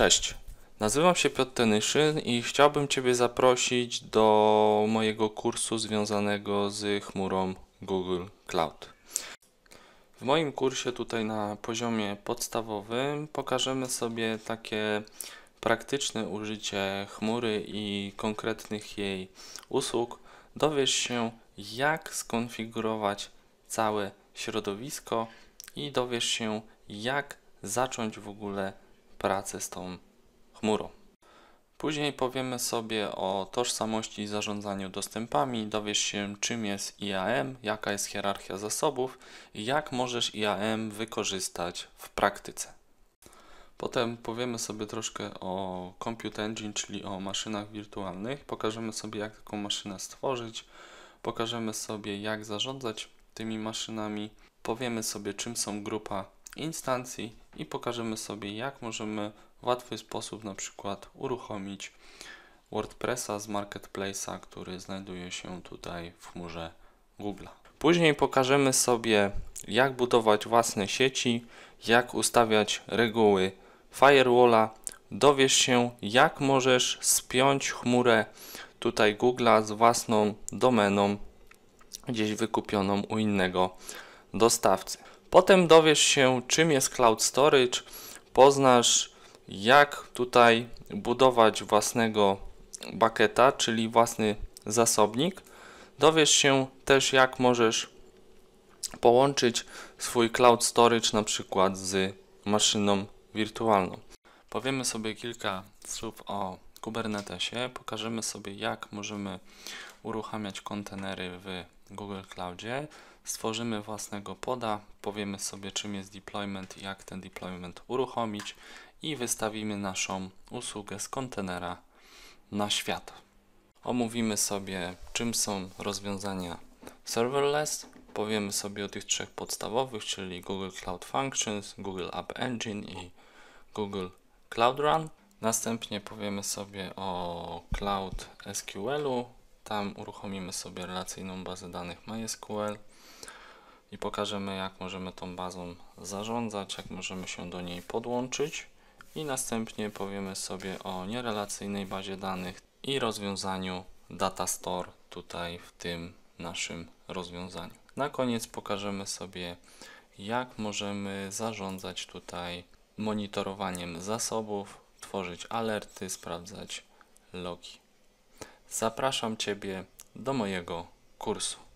Cześć, nazywam się Piotr Tenyszyn i chciałbym Ciebie zaprosić do mojego kursu związanego z chmurą Google Cloud. W moim kursie tutaj na poziomie podstawowym pokażemy sobie takie praktyczne użycie chmury i konkretnych jej usług. Dowiesz się, jak skonfigurować całe środowisko i dowiesz się, jak zacząć w ogóle pracę z tą chmurą. Później powiemy sobie o tożsamości i zarządzaniu dostępami, dowiesz się czym jest IAM, jaka jest hierarchia zasobów i jak możesz IAM wykorzystać w praktyce. Potem powiemy sobie troszkę o Compute Engine, czyli o maszynach wirtualnych. Pokażemy sobie jak taką maszynę stworzyć, pokażemy sobie jak zarządzać tymi maszynami, powiemy sobie czym są grupa instancji i pokażemy sobie jak możemy w łatwy sposób na przykład uruchomić WordPressa z Marketplace'a, który znajduje się tutaj w chmurze Google. Później pokażemy sobie jak budować własne sieci, jak ustawiać reguły firewalla. Dowiesz się jak możesz spiąć chmurę tutaj Google'a z własną domeną gdzieś wykupioną u innego dostawcy. Potem dowiesz się, czym jest cloud storage, poznasz, jak tutaj budować własnego bucketa, czyli własny zasobnik. Dowiesz się też, jak możesz połączyć swój cloud storage na przykład z maszyną wirtualną. Powiemy sobie kilka słów o Kubernetesie pokażemy sobie, jak możemy uruchamiać kontenery w Google Cloudzie. Stworzymy własnego poda, powiemy sobie, czym jest deployment i jak ten deployment uruchomić i wystawimy naszą usługę z kontenera na świat. Omówimy sobie, czym są rozwiązania serverless, powiemy sobie o tych trzech podstawowych, czyli Google Cloud Functions, Google App Engine i Google Cloud Run. Następnie powiemy sobie o Cloud SQL-u. Tam uruchomimy sobie relacyjną bazę danych MySQL i pokażemy jak możemy tą bazą zarządzać, jak możemy się do niej podłączyć i następnie powiemy sobie o nierelacyjnej bazie danych i rozwiązaniu data store tutaj w tym naszym rozwiązaniu. Na koniec pokażemy sobie jak możemy zarządzać tutaj monitorowaniem zasobów, tworzyć alerty, sprawdzać logi. Zapraszam Ciebie do mojego kursu.